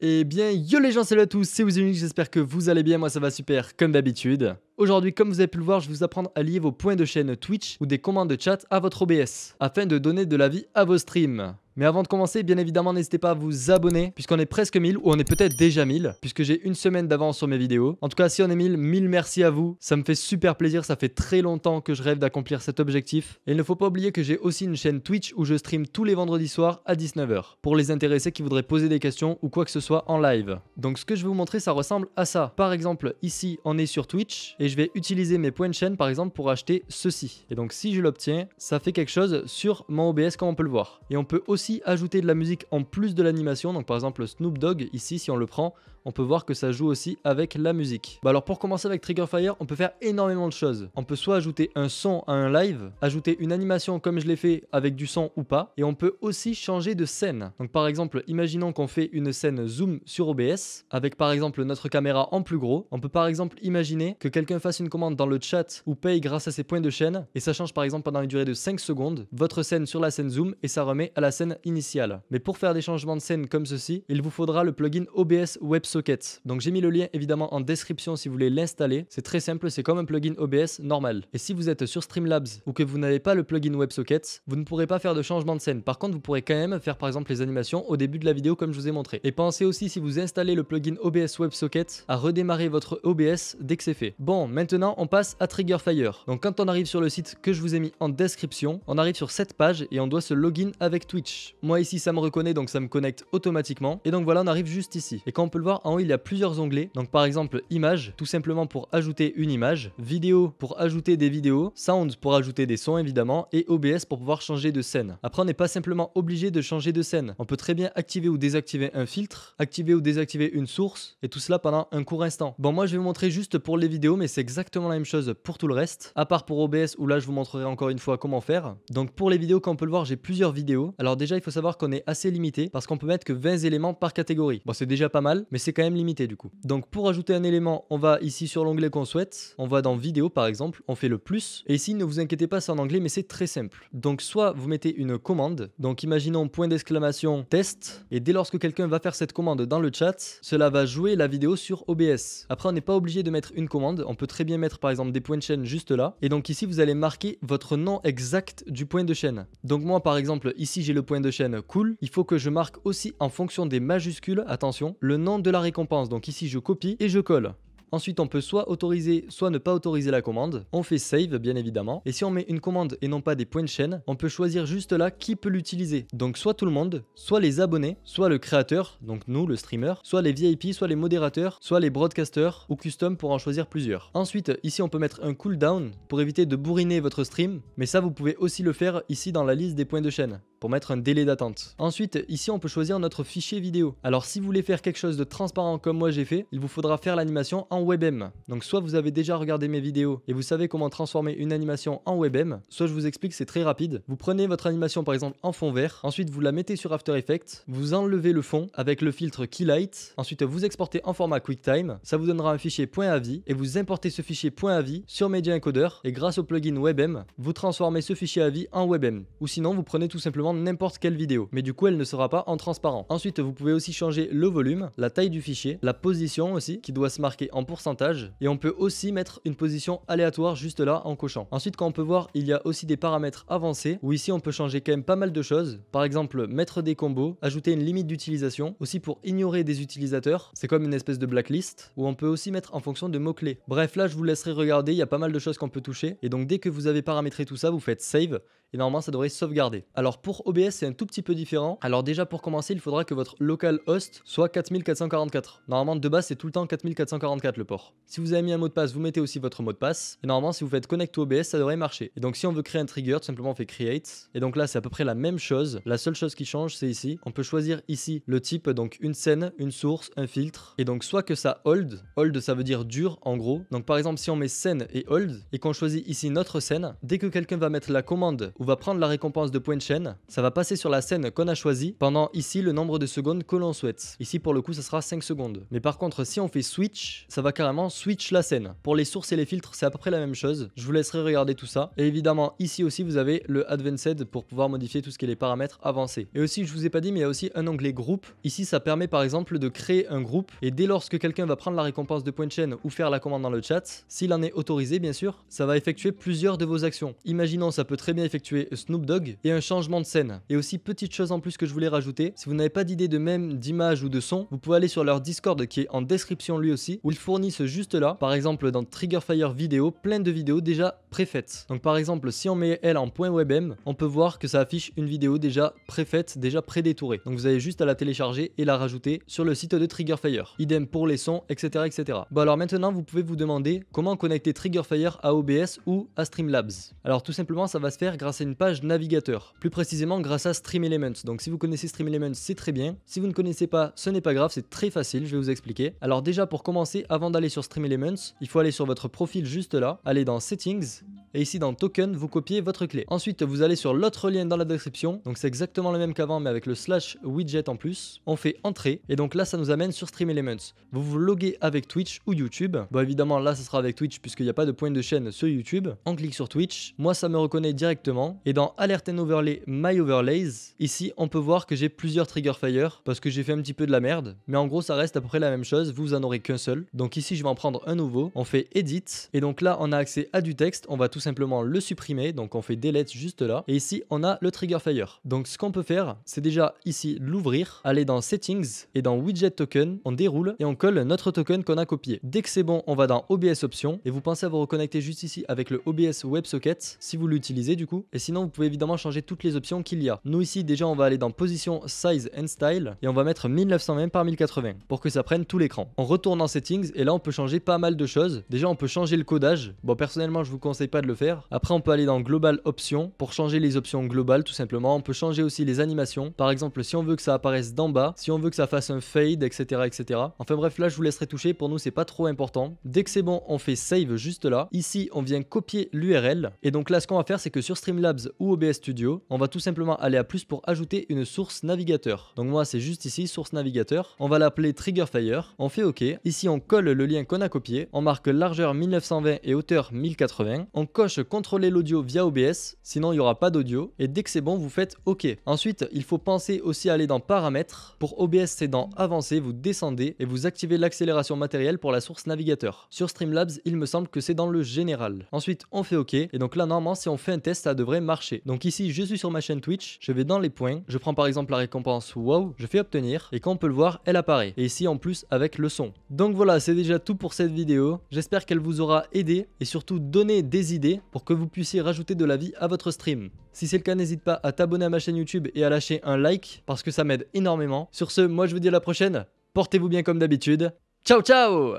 Eh bien, yo les gens, salut à tous, c'est uniques j'espère que vous allez bien, moi ça va super comme d'habitude. Aujourd'hui, comme vous avez pu le voir, je vais vous apprendre à lier vos points de chaîne Twitch ou des commandes de chat à votre OBS, afin de donner de la vie à vos streams. Mais avant de commencer, bien évidemment, n'hésitez pas à vous abonner, puisqu'on est presque 1000, ou on est peut-être déjà 1000, puisque j'ai une semaine d'avance sur mes vidéos. En tout cas, si on est 1000, 1000 merci à vous. Ça me fait super plaisir, ça fait très longtemps que je rêve d'accomplir cet objectif. Et il ne faut pas oublier que j'ai aussi une chaîne Twitch où je stream tous les vendredis soirs à 19h, pour les intéressés qui voudraient poser des questions ou quoi que ce soit en live. Donc ce que je vais vous montrer, ça ressemble à ça. Par exemple, ici, on est sur Twitch, et je vais utiliser mes points de chaîne, par exemple, pour acheter ceci. Et donc si je l'obtiens, ça fait quelque chose sur mon OBS comme on peut le voir. Et on peut aussi ajouter de la musique en plus de l'animation. Donc par exemple Snoop Dogg, ici si on le prend, on peut voir que ça joue aussi avec la musique. Bah, alors pour commencer avec Trigger Fire, on peut faire énormément de choses. On peut soit ajouter un son à un live, ajouter une animation comme je l'ai fait avec du son ou pas, et on peut aussi changer de scène. Donc par exemple, imaginons qu'on fait une scène zoom sur OBS, avec par exemple notre caméra en plus gros. On peut par exemple imaginer que quelqu'un fasse une commande dans le chat ou paye grâce à ses points de chaîne, et ça change par exemple pendant une durée de 5 secondes, votre scène sur la scène zoom, et ça remet à la scène Initial. Mais pour faire des changements de scène comme ceci, il vous faudra le plugin OBS WebSocket. Donc j'ai mis le lien évidemment en description si vous voulez l'installer. C'est très simple, c'est comme un plugin OBS normal. Et si vous êtes sur Streamlabs ou que vous n'avez pas le plugin WebSocket, vous ne pourrez pas faire de changement de scène. Par contre, vous pourrez quand même faire par exemple les animations au début de la vidéo comme je vous ai montré. Et pensez aussi si vous installez le plugin OBS WebSocket à redémarrer votre OBS dès que c'est fait. Bon, maintenant on passe à Triggerfire. Donc quand on arrive sur le site que je vous ai mis en description, on arrive sur cette page et on doit se login avec Twitch. Moi ici ça me reconnaît donc ça me connecte automatiquement. Et donc voilà on arrive juste ici. Et quand on peut le voir en haut il y a plusieurs onglets. Donc par exemple image tout simplement pour ajouter une image, vidéo pour ajouter des vidéos, sound pour ajouter des sons évidemment et OBS pour pouvoir changer de scène. Après on n'est pas simplement obligé de changer de scène. On peut très bien activer ou désactiver un filtre, activer ou désactiver une source et tout cela pendant un court instant. Bon moi je vais vous montrer juste pour les vidéos mais c'est exactement la même chose pour tout le reste. À part pour OBS où là je vous montrerai encore une fois comment faire. Donc pour les vidéos comme on peut le voir j'ai plusieurs vidéos. Alors déjà il faut savoir qu'on est assez limité parce qu'on peut mettre que 20 éléments par catégorie. Bon, c'est déjà pas mal, mais c'est quand même limité du coup. Donc pour ajouter un élément, on va ici sur l'onglet qu'on souhaite, on va dans vidéo par exemple, on fait le plus. Et ici, ne vous inquiétez pas, c'est en anglais, mais c'est très simple. Donc soit vous mettez une commande, donc imaginons point d'exclamation test, et dès lorsque quelqu'un va faire cette commande dans le chat, cela va jouer la vidéo sur OBS. Après, on n'est pas obligé de mettre une commande, on peut très bien mettre par exemple des points de chaîne juste là. Et donc ici, vous allez marquer votre nom exact du point de chaîne. Donc moi, par exemple, ici j'ai le point de chaîne, cool. Il faut que je marque aussi en fonction des majuscules, attention, le nom de la récompense. Donc ici, je copie et je colle. Ensuite, on peut soit autoriser, soit ne pas autoriser la commande. On fait save, bien évidemment. Et si on met une commande et non pas des points de chaîne, on peut choisir juste là qui peut l'utiliser. Donc, soit tout le monde, soit les abonnés, soit le créateur, donc nous, le streamer, soit les VIP, soit les modérateurs, soit les broadcasters ou custom pour en choisir plusieurs. Ensuite, ici, on peut mettre un cooldown pour éviter de bourriner votre stream, mais ça, vous pouvez aussi le faire ici dans la liste des points de chaîne pour mettre un délai d'attente. Ensuite, ici on peut choisir notre fichier vidéo. Alors si vous voulez faire quelque chose de transparent comme moi j'ai fait, il vous faudra faire l'animation en WebM. Donc soit vous avez déjà regardé mes vidéos et vous savez comment transformer une animation en WebM, soit je vous explique, c'est très rapide. Vous prenez votre animation par exemple en fond vert, ensuite vous la mettez sur After Effects, vous enlevez le fond avec le filtre Keylight, ensuite vous exportez en format QuickTime, ça vous donnera un fichier .avi et vous importez ce fichier .avi sur Media Encoder et grâce au plugin WebM, vous transformez ce fichier avi en WebM. Ou sinon vous prenez tout simplement n'importe quelle vidéo, mais du coup elle ne sera pas en transparent. Ensuite vous pouvez aussi changer le volume, la taille du fichier, la position aussi qui doit se marquer en pourcentage et on peut aussi mettre une position aléatoire juste là en cochant. Ensuite quand on peut voir il y a aussi des paramètres avancés où ici on peut changer quand même pas mal de choses, par exemple mettre des combos, ajouter une limite d'utilisation, aussi pour ignorer des utilisateurs, c'est comme une espèce de blacklist, où on peut aussi mettre en fonction de mots-clés. Bref là je vous laisserai regarder, il y a pas mal de choses qu'on peut toucher et donc dès que vous avez paramétré tout ça vous faites save et normalement ça devrait sauvegarder. Alors pour OBS c'est un tout petit peu différent. Alors déjà pour commencer il faudra que votre local host soit 4444. Normalement de base c'est tout le temps 4444 le port. Si vous avez mis un mot de passe vous mettez aussi votre mot de passe et normalement si vous faites connect OBS ça devrait marcher. Et donc si on veut créer un trigger tout simplement on fait create et donc là c'est à peu près la même chose. La seule chose qui change c'est ici. On peut choisir ici le type donc une scène, une source, un filtre et donc soit que ça hold, hold ça veut dire dur en gros. Donc par exemple si on met scène et hold et qu'on choisit ici notre scène, dès que quelqu'un va mettre la commande où va prendre la récompense de point de chaîne. Ça va passer sur la scène qu'on a choisie pendant ici le nombre de secondes que l'on souhaite. Ici pour le coup ça sera 5 secondes. Mais par contre si on fait switch, ça va carrément switch la scène. Pour les sources et les filtres c'est à peu près la même chose. Je vous laisserai regarder tout ça. Et évidemment ici aussi vous avez le Advanced pour pouvoir modifier tout ce qui est les paramètres avancés. Et aussi je vous ai pas dit mais il y a aussi un onglet groupe. Ici ça permet par exemple de créer un groupe et dès lorsque quelqu'un va prendre la récompense de point de chaîne ou faire la commande dans le chat, s'il en est autorisé bien sûr, ça va effectuer plusieurs de vos actions. Imaginons ça peut très bien effectuer Snoop Dogg et un changement de scène. Et aussi petite chose en plus que je voulais rajouter, si vous n'avez pas d'idée de même d'image ou de son, vous pouvez aller sur leur Discord qui est en description lui aussi, où ils fournissent juste là, par exemple dans Trigger Fire vidéo, plein de vidéos déjà préfaites. Donc par exemple si on met elle en point webm, on peut voir que ça affiche une vidéo déjà préfaite, déjà prédétourée. Donc vous avez juste à la télécharger et la rajouter sur le site de Trigger Fire. Idem pour les sons, etc. etc. Bon alors maintenant vous pouvez vous demander comment connecter Trigger Fire à OBS ou à Streamlabs. Alors tout simplement ça va se faire grâce une page navigateur, plus précisément grâce à Stream Elements. Donc si vous connaissez Stream Elements, c'est très bien. Si vous ne connaissez pas, ce n'est pas grave, c'est très facile, je vais vous expliquer. Alors déjà pour commencer, avant d'aller sur Stream Elements, il faut aller sur votre profil juste là, aller dans Settings et ici dans token vous copiez votre clé. Ensuite vous allez sur l'autre lien dans la description, donc c'est exactement le même qu'avant mais avec le slash widget en plus, on fait entrer et donc là ça nous amène sur Stream Elements. Vous vous loguez avec Twitch ou YouTube, bon évidemment là ça sera avec Twitch puisqu'il n'y a pas de point de chaîne sur YouTube, on clique sur Twitch, moi ça me reconnaît directement et dans Alert and Overlay My Overlays, ici on peut voir que j'ai plusieurs trigger fire parce que j'ai fait un petit peu de la merde, mais en gros ça reste à peu près la même chose, vous en aurez qu'un seul. Donc ici je vais en prendre un nouveau, on fait Edit et donc là on a accès à du texte, on va tout simplement le supprimer. Donc on fait delete juste là. Et ici, on a le trigger fire. Donc ce qu'on peut faire, c'est déjà ici l'ouvrir, aller dans settings et dans widget token, on déroule et on colle notre token qu'on a copié. Dès que c'est bon, on va dans OBS options et vous pensez à vous reconnecter juste ici avec le OBS WebSocket si vous l'utilisez du coup. Et sinon, vous pouvez évidemment changer toutes les options qu'il y a. Nous ici, déjà, on va aller dans position, size and style et on va mettre 1920 par 1080 pour que ça prenne tout l'écran. On retourne en settings et là, on peut changer pas mal de choses. Déjà, on peut changer le codage. Bon, personnellement, je vous conseille pas de faire. Après, on peut aller dans Global Options pour changer les options globales tout simplement. On peut changer aussi les animations. Par exemple, si on veut que ça apparaisse d'en bas, si on veut que ça fasse un fade, etc. etc. Enfin bref, là, je vous laisserai toucher. Pour nous, c'est pas trop important. Dès que c'est bon, on fait save juste là. Ici, on vient copier l'URL. Et donc là, ce qu'on va faire, c'est que sur Streamlabs ou OBS Studio, on va tout simplement aller à plus pour ajouter une source navigateur. Donc moi, c'est juste ici, source navigateur. On va l'appeler trigger fire On fait OK. Ici, on colle le lien qu'on a copié. On marque largeur 1920 et hauteur 1080. On coche contrôler l'audio via OBS, sinon il n'y aura pas d'audio. Et dès que c'est bon, vous faites OK. Ensuite, il faut penser aussi à aller dans paramètres. Pour OBS, c'est dans avancer vous descendez et vous activez l'accélération matérielle pour la source navigateur. Sur Streamlabs, il me semble que c'est dans le général. Ensuite, on fait OK. Et donc là, normalement, si on fait un test, ça devrait marcher. Donc ici, je suis sur ma chaîne Twitch, je vais dans les points, je prends par exemple la récompense WOW, je fais obtenir et qu'on on peut le voir, elle apparaît. Et ici, en plus, avec le son. Donc voilà, c'est déjà tout pour cette vidéo. J'espère qu'elle vous aura aidé et surtout donné des idées pour que vous puissiez rajouter de la vie à votre stream. Si c'est le cas, n'hésite pas à t'abonner à ma chaîne YouTube et à lâcher un like parce que ça m'aide énormément. Sur ce, moi je vous dis à la prochaine, portez-vous bien comme d'habitude, ciao ciao